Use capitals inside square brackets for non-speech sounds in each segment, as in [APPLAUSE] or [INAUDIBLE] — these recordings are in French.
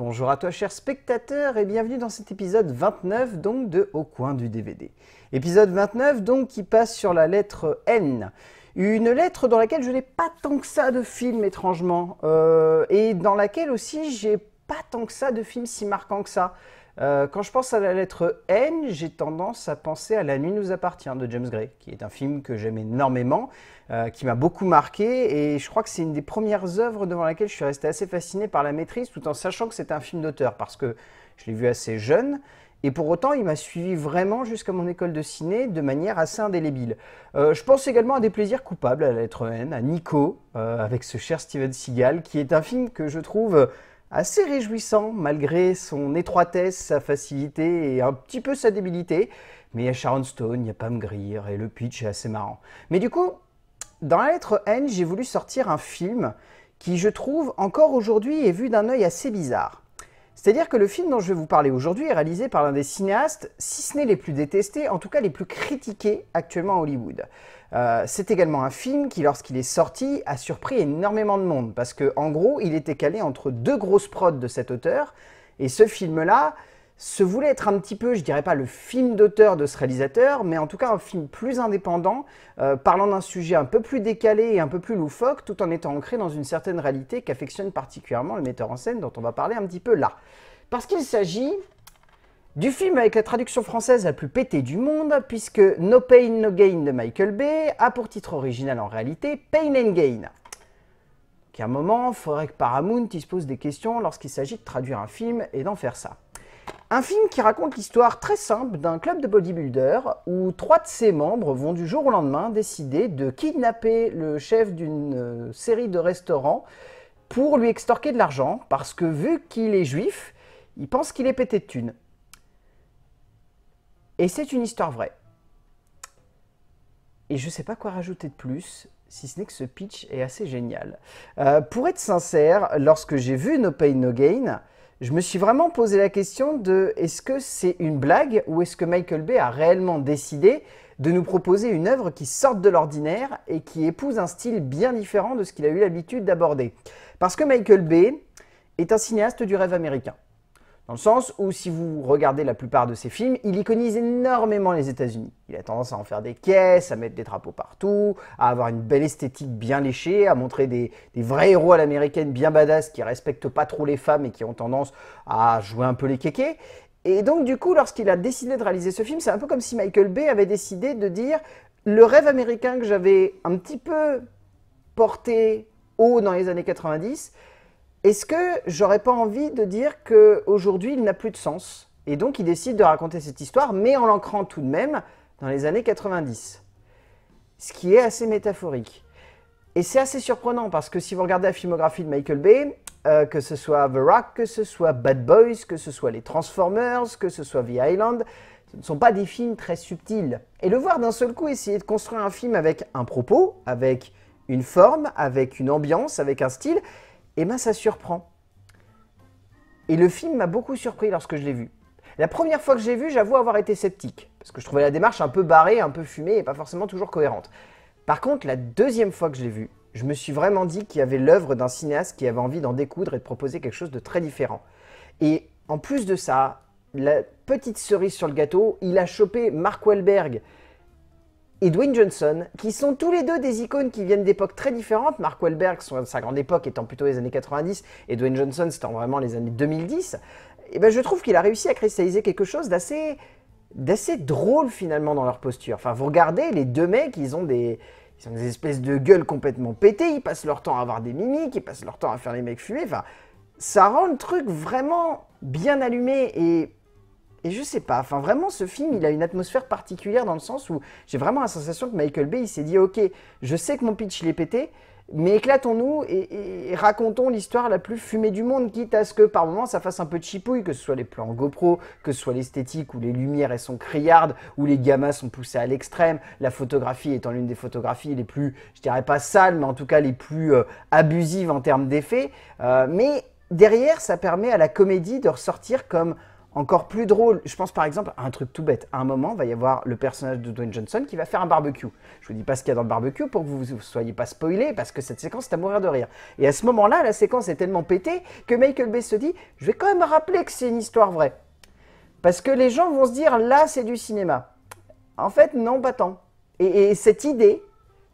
Bonjour à toi cher spectateur et bienvenue dans cet épisode 29 donc de Au coin du DVD. Épisode 29 donc qui passe sur la lettre N. Une lettre dans laquelle je n'ai pas tant que ça de films étrangement euh, et dans laquelle aussi j'ai pas tant que ça de films si marquants que ça. Euh, quand je pense à la lettre N, j'ai tendance à penser à La nuit nous appartient de James Gray, qui est un film que j'aime énormément, euh, qui m'a beaucoup marqué, et je crois que c'est une des premières œuvres devant laquelle je suis resté assez fasciné par la maîtrise, tout en sachant que c'est un film d'auteur, parce que je l'ai vu assez jeune, et pour autant, il m'a suivi vraiment jusqu'à mon école de ciné de manière assez indélébile. Euh, je pense également à des plaisirs coupables à la lettre N, à Nico, avec ce cher Steven Seagal, qui est un film que je trouve assez réjouissant malgré son étroitesse, sa facilité et un petit peu sa débilité. Mais il y a Sharon Stone, il n'y a pas me Greer et le pitch est assez marrant. Mais du coup, dans la lettre N, j'ai voulu sortir un film qui, je trouve, encore aujourd'hui est vu d'un œil assez bizarre. C'est-à-dire que le film dont je vais vous parler aujourd'hui est réalisé par l'un des cinéastes, si ce n'est les plus détestés, en tout cas les plus critiqués actuellement à Hollywood. Euh, c'est également un film qui, lorsqu'il est sorti, a surpris énormément de monde, parce qu'en gros, il était calé entre deux grosses prods de cet auteur, et ce film-là, se voulait être un petit peu, je dirais pas le film d'auteur de ce réalisateur, mais en tout cas un film plus indépendant, euh, parlant d'un sujet un peu plus décalé et un peu plus loufoque, tout en étant ancré dans une certaine réalité qu'affectionne particulièrement le metteur en scène dont on va parler un petit peu là. Parce qu'il s'agit du film avec la traduction française la plus pétée du monde, puisque No Pain No Gain de Michael Bay a pour titre original en réalité Pain and Gain. Qu'à un moment, il faudrait que Paramount se pose des questions lorsqu'il s'agit de traduire un film et d'en faire ça. Un film qui raconte l'histoire très simple d'un club de bodybuilder où trois de ses membres vont du jour au lendemain décider de kidnapper le chef d'une euh, série de restaurants pour lui extorquer de l'argent parce que vu qu'il est juif, il pense qu'il est pété de thunes. Et c'est une histoire vraie. Et je ne sais pas quoi rajouter de plus, si ce n'est que ce pitch est assez génial. Euh, pour être sincère, lorsque j'ai vu No Pain No Gain, je me suis vraiment posé la question de est-ce que c'est une blague ou est-ce que Michael Bay a réellement décidé de nous proposer une œuvre qui sorte de l'ordinaire et qui épouse un style bien différent de ce qu'il a eu l'habitude d'aborder. Parce que Michael Bay est un cinéaste du rêve américain. Dans le sens où, si vous regardez la plupart de ses films, il iconise énormément les États-Unis. Il a tendance à en faire des caisses, à mettre des drapeaux partout, à avoir une belle esthétique bien léchée, à montrer des, vrais héros à l'américaine bien badass qui respectent pas trop les femmes et qui ont tendance à jouer un peu les kékés. Et donc, du coup, lorsqu'il a décidé de réaliser ce film, c'est un peu comme si Michael Bay avait décidé de dire le rêve américain que j'avais un petit peu porté haut dans les années 90, est-ce que j'aurais pas envie de dire qu'aujourd'hui, il n'a plus de sens Et donc, il décide de raconter cette histoire, mais en l'ancrant tout de même dans les années 90. Ce qui est assez métaphorique. Et c'est assez surprenant parce que si vous regardez la filmographie de Michael Bay, euh, que ce soit The Rock, que ce soit Bad Boys, que ce soit les Transformers, que ce soit The Island, ce ne sont pas des films très subtils. Et le voir d'un seul coup essayer de construire un film avec un propos, avec une forme, avec une ambiance, avec un style, et eh ben ça surprend. Et le film m'a beaucoup surpris lorsque je l'ai vu. La première fois que j'ai vu, j'avoue avoir été sceptique, parce que je trouvais la démarche un peu barrée, un peu fumée et pas forcément toujours cohérente. Par contre, la deuxième fois que je l'ai vu, je me suis vraiment dit qu'il y avait l'œuvre d'un cinéaste qui avait envie d'en découdre et de proposer quelque chose de très différent. Et en plus de ça, la petite cerise sur le gâteau, il a chopé Mark Wahlberg, et Dwayne Johnson, qui sont tous les deux des icônes qui viennent d'époques très différentes. Mark Wahlberg, sa grande époque étant plutôt les années 90, et Dwayne Johnson, c'était vraiment les années 2010. Et eh ben, je trouve qu'il a réussi à cristalliser quelque chose d'assez d'assez drôle finalement dans leur posture. Enfin, vous regardez les deux mecs, ils ont des espèces de gueules complètement pétées, ils passent leur temps à avoir des mimiques, ils passent leur temps à faire les mecs fumer. Enfin, ça rend le truc vraiment bien allumé et et je sais pas, enfin vraiment ce film, il a une atmosphère particulière dans le sens où j'ai vraiment la sensation que Michael Bay, il s'est dit, ok, je sais que mon pitch, il est pété, mais éclatons-nous et, racontons l'histoire la plus fumée du monde, quitte à ce que par moments ça fasse un peu de chipouille, que ce soit les plans GoPro, que ce soit l'esthétique où les lumières elles sont criardes, où les gammas sont poussés à l'extrême, la photographie étant l'une des photographies les plus, je dirais pas sales, mais en tout cas les plus euh, abusives en termes d'effets. Euh, mais derrière, ça permet à la comédie de ressortir comme encore plus drôle. Je pense par exemple à un truc tout bête. À un moment, il va y avoir le personnage de Dwayne Johnson qui va faire un barbecue. Je vous dis pas ce qu'il y a dans le barbecue pour que vous ne soyez pas spoilés, parce que cette séquence est à mourir de rire. Et à ce moment-là, la séquence est tellement pétée que Michael Bay se dit Je vais quand même rappeler que c'est une histoire vraie. Parce que les gens vont se dire Là, c'est du cinéma. En fait, non, pas tant. Et, et cette idée,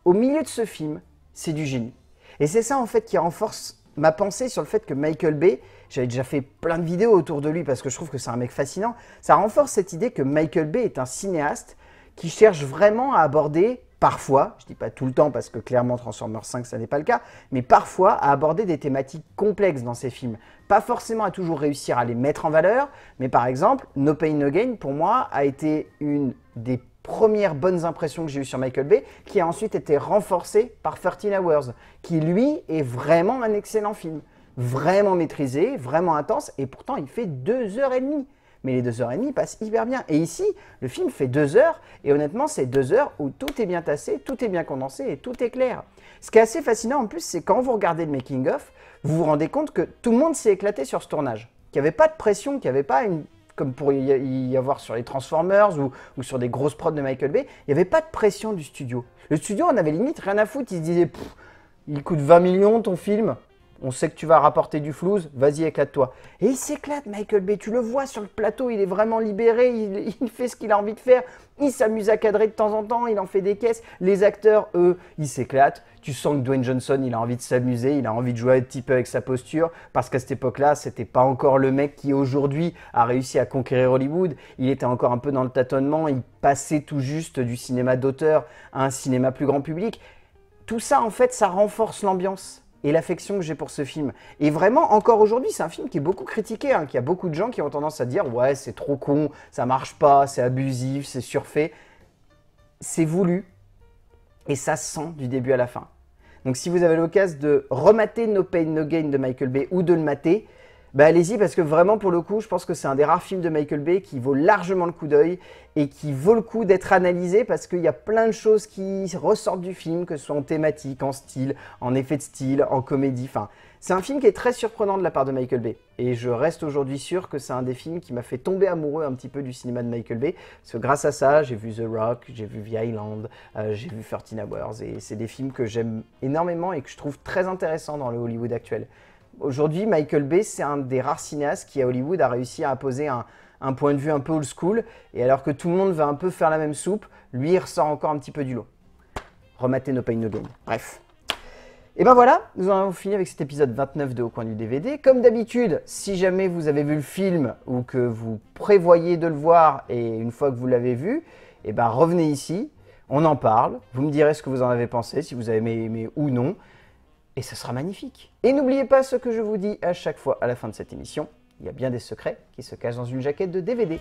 au milieu de ce film, c'est du génie. Et c'est ça en fait qui renforce m'a pensée sur le fait que Michael Bay, j'avais déjà fait plein de vidéos autour de lui parce que je trouve que c'est un mec fascinant, ça renforce cette idée que Michael Bay est un cinéaste qui cherche vraiment à aborder parfois, je ne dis pas tout le temps parce que clairement Transformers 5 ça n'est pas le cas, mais parfois à aborder des thématiques complexes dans ses films. Pas forcément à toujours réussir à les mettre en valeur, mais par exemple No Pain No Gain pour moi a été une des premières bonnes impressions que j'ai eues sur Michael Bay, qui a ensuite été renforcée par 13 Hours, qui lui est vraiment un excellent film. Vraiment maîtrisé, vraiment intense, et pourtant il fait deux heures et demie. Mais les deux heures et demie passent hyper bien. Et ici, le film fait deux heures, et honnêtement, c'est deux heures où tout est bien tassé, tout est bien condensé et tout est clair. Ce qui est assez fascinant en plus, c'est quand vous regardez le making-of, vous vous rendez compte que tout le monde s'est éclaté sur ce tournage. Qu'il n'y avait pas de pression, qu'il n'y avait pas une comme pour y avoir sur les Transformers ou, sur des grosses prods de Michael Bay, il n'y avait pas de pression du studio. Le studio en avait limite rien à foutre, il se disait, il coûte 20 millions ton film, on sait que tu vas rapporter du flouze, vas-y, éclate-toi. Et il s'éclate, Michael Bay. Tu le vois sur le plateau, il est vraiment libéré, [LAUGHS] il, fait ce qu'il a envie de faire. Il s'amuse à cadrer de temps en temps, il en fait des caisses. Les acteurs, eux, ils s'éclatent. Tu sens que Dwayne Johnson, il a envie de s'amuser, il a envie de jouer un petit peu avec sa posture, parce qu'à cette époque-là, c'était pas encore le mec qui aujourd'hui a réussi à conquérir Hollywood. Il était encore un peu dans le tâtonnement, il passait tout juste du cinéma d'auteur à un cinéma plus grand public. Tout ça, en fait, ça renforce l'ambiance et l'affection que j'ai pour ce film. Et vraiment, encore aujourd'hui, c'est un film qui est beaucoup critiqué, hein, qui a beaucoup de gens qui ont tendance à dire ouais, c'est trop con, ça marche pas, c'est abusif, c'est surfait. C'est voulu et ça sent du début à la fin. Donc si vous avez l'occasion de remater No Pain No Gain de Michael Bay ou de le mater, bah allez-y parce que vraiment pour le coup, je pense que c'est un des rares films de Michael Bay qui vaut largement le coup d'œil et qui vaut le coup d'être analysé parce qu'il y a plein de choses qui ressortent du film, que ce soit en thématique, en style, en effet de style, en comédie. Enfin, c'est un film qui est très surprenant de la part de Michael Bay et je reste aujourd'hui sûr que c'est un des films qui m'a fait tomber amoureux un petit peu du cinéma de Michael Bay parce que grâce à ça, j'ai vu The Rock, j'ai vu The Island, euh, j'ai vu 13 Hours et c'est des films que j'aime énormément et que je trouve très intéressants dans le Hollywood actuel. Aujourd'hui, Michael Bay, c'est un des rares cinéastes qui à Hollywood a réussi à imposer un, point de vue un peu old school. Et alors que tout le monde va un peu faire la même soupe, lui, il ressort encore un petit peu du lot. Rematez nos Pain de Gain. Bref. Et ben voilà, nous en avons fini avec cet épisode 29 de Au coin du DVD. Comme d'habitude, si jamais vous avez vu le film ou que vous prévoyez de le voir et une fois que vous l'avez vu, eh ben revenez ici, on en parle, vous me direz ce que vous en avez pensé, si vous avez aimé ou non et ce sera magnifique. Et n'oubliez pas ce que je vous dis à chaque fois à la fin de cette émission, il y a bien des secrets qui se cachent dans une jaquette de DVD.